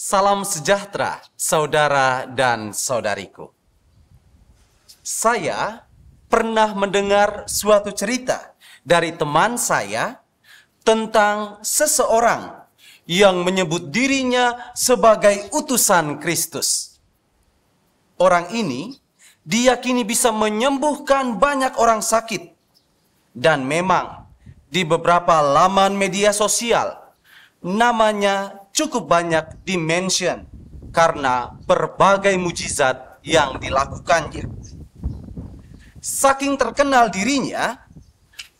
Salam sejahtera, saudara dan saudariku. Saya pernah mendengar suatu cerita dari teman saya tentang seseorang yang menyebut dirinya sebagai utusan Kristus. Orang ini diyakini bisa menyembuhkan banyak orang sakit, dan memang di beberapa laman media sosial namanya cukup banyak dimension karena berbagai mujizat yang dilakukannya. Saking terkenal dirinya,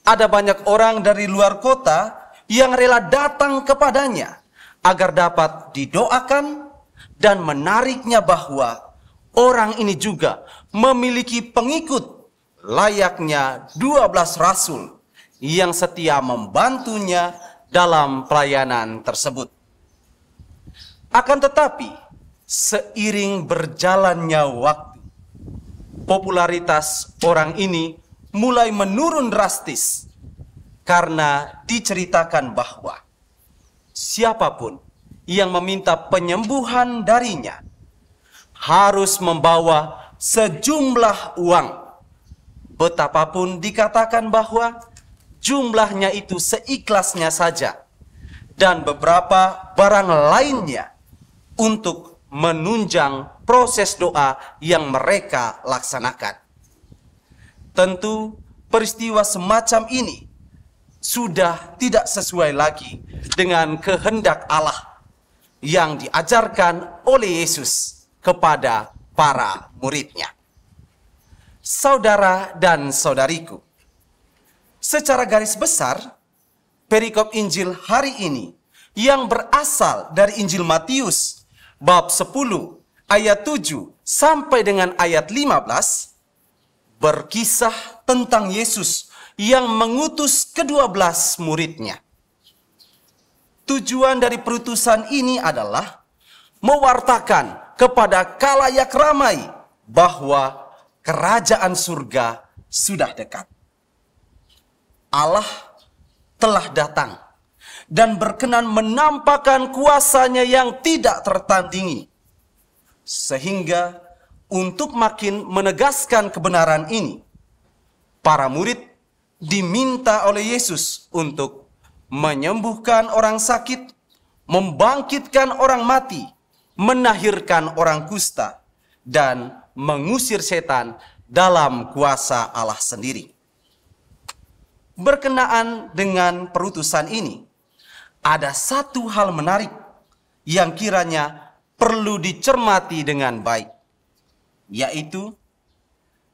ada banyak orang dari luar kota yang rela datang kepadanya agar dapat didoakan dan menariknya bahwa orang ini juga memiliki pengikut layaknya 12 rasul yang setia membantunya dalam pelayanan tersebut. Akan tetapi, seiring berjalannya waktu, popularitas orang ini mulai menurun drastis karena diceritakan bahwa siapapun yang meminta penyembuhan darinya harus membawa sejumlah uang. Betapapun dikatakan bahwa jumlahnya itu seikhlasnya saja dan beberapa barang lainnya untuk menunjang proses doa yang mereka laksanakan. Tentu peristiwa semacam ini sudah tidak sesuai lagi dengan kehendak Allah yang diajarkan oleh Yesus kepada para muridnya. Saudara dan saudariku, secara garis besar, perikop Injil hari ini yang berasal dari Injil Matius bab 10 ayat 7 sampai dengan ayat 15 berkisah tentang Yesus yang mengutus kedua belas muridnya. Tujuan dari perutusan ini adalah mewartakan kepada kalayak ramai bahwa kerajaan surga sudah dekat. Allah telah datang dan berkenan menampakkan kuasanya yang tidak tertandingi. Sehingga untuk makin menegaskan kebenaran ini, para murid diminta oleh Yesus untuk menyembuhkan orang sakit, membangkitkan orang mati, menahirkan orang kusta, dan mengusir setan dalam kuasa Allah sendiri berkenaan dengan perutusan ini ada satu hal menarik yang kiranya perlu dicermati dengan baik, yaitu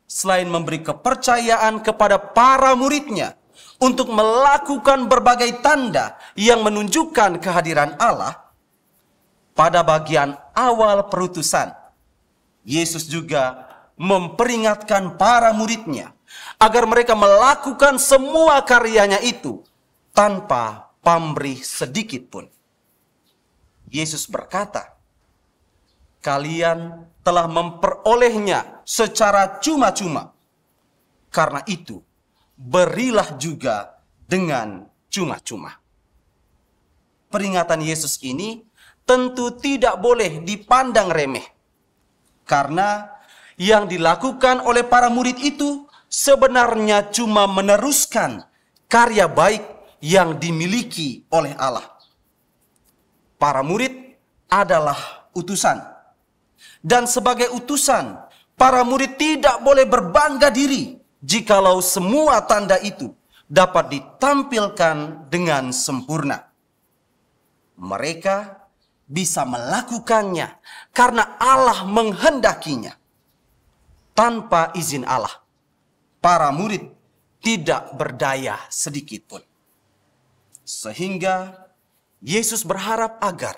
selain memberi kepercayaan kepada para muridnya untuk melakukan berbagai tanda yang menunjukkan kehadiran Allah, pada bagian awal perutusan, Yesus juga memperingatkan para muridnya agar mereka melakukan semua karyanya itu tanpa pamrih sedikit pun. Yesus berkata, kalian telah memperolehnya secara cuma-cuma. Karena itu, berilah juga dengan cuma-cuma. Peringatan Yesus ini tentu tidak boleh dipandang remeh. Karena yang dilakukan oleh para murid itu sebenarnya cuma meneruskan karya baik yang dimiliki oleh Allah. Para murid adalah utusan. Dan sebagai utusan, para murid tidak boleh berbangga diri jikalau semua tanda itu dapat ditampilkan dengan sempurna. Mereka bisa melakukannya karena Allah menghendakinya. Tanpa izin Allah, para murid tidak berdaya sedikit pun. Sehingga Yesus berharap agar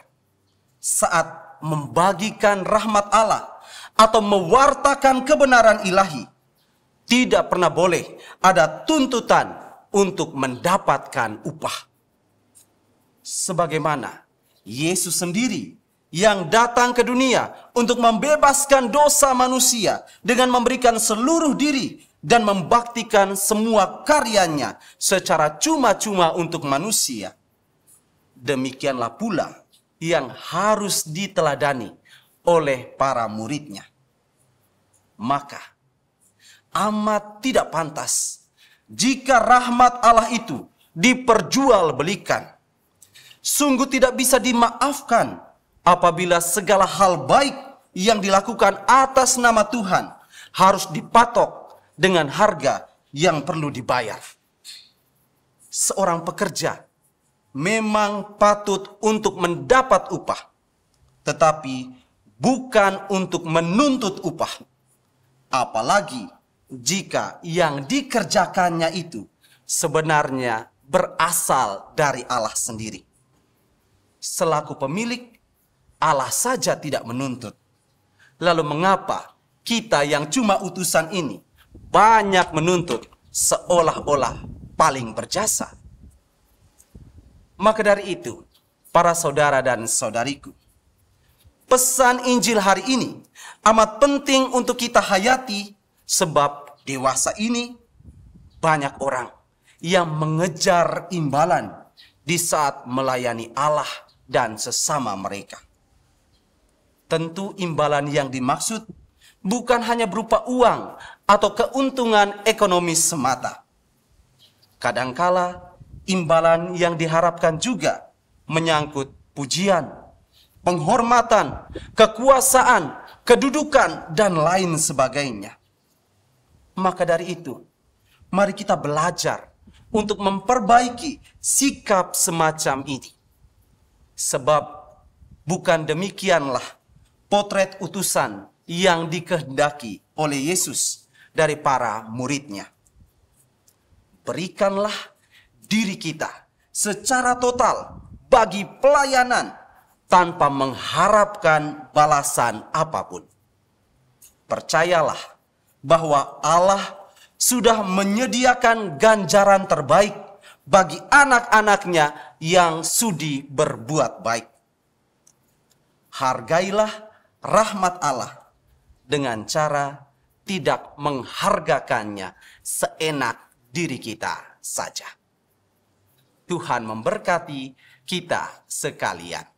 saat membagikan rahmat Allah atau mewartakan kebenaran ilahi, tidak pernah boleh ada tuntutan untuk mendapatkan upah. Sebagaimana Yesus sendiri yang datang ke dunia untuk membebaskan dosa manusia dengan memberikan seluruh diri dan membaktikan semua karyanya secara cuma-cuma untuk manusia. Demikianlah pula yang harus diteladani oleh para muridnya. Maka amat tidak pantas jika rahmat Allah itu diperjualbelikan. Sungguh tidak bisa dimaafkan apabila segala hal baik yang dilakukan atas nama Tuhan harus dipatok dengan harga yang perlu dibayar. Seorang pekerja memang patut untuk mendapat upah, tetapi bukan untuk menuntut upah. Apalagi jika yang dikerjakannya itu sebenarnya berasal dari Allah sendiri. Selaku pemilik, Allah saja tidak menuntut. Lalu mengapa kita yang cuma utusan ini banyak menuntut seolah-olah paling berjasa. Maka dari itu, para saudara dan saudariku, pesan Injil hari ini amat penting untuk kita hayati sebab dewasa ini banyak orang yang mengejar imbalan di saat melayani Allah dan sesama mereka. Tentu imbalan yang dimaksud bukan hanya berupa uang atau keuntungan ekonomi semata. Kadangkala imbalan yang diharapkan juga menyangkut pujian, penghormatan, kekuasaan, kedudukan, dan lain sebagainya. Maka dari itu, mari kita belajar untuk memperbaiki sikap semacam ini. Sebab bukan demikianlah potret utusan yang dikehendaki oleh Yesus dari para muridnya. Berikanlah diri kita secara total bagi pelayanan tanpa mengharapkan balasan apapun. Percayalah bahwa Allah sudah menyediakan ganjaran terbaik bagi anak-anaknya yang sudi berbuat baik. Hargailah rahmat Allah dengan cara tidak menghargakannya seenak diri kita saja. Tuhan memberkati kita sekalian.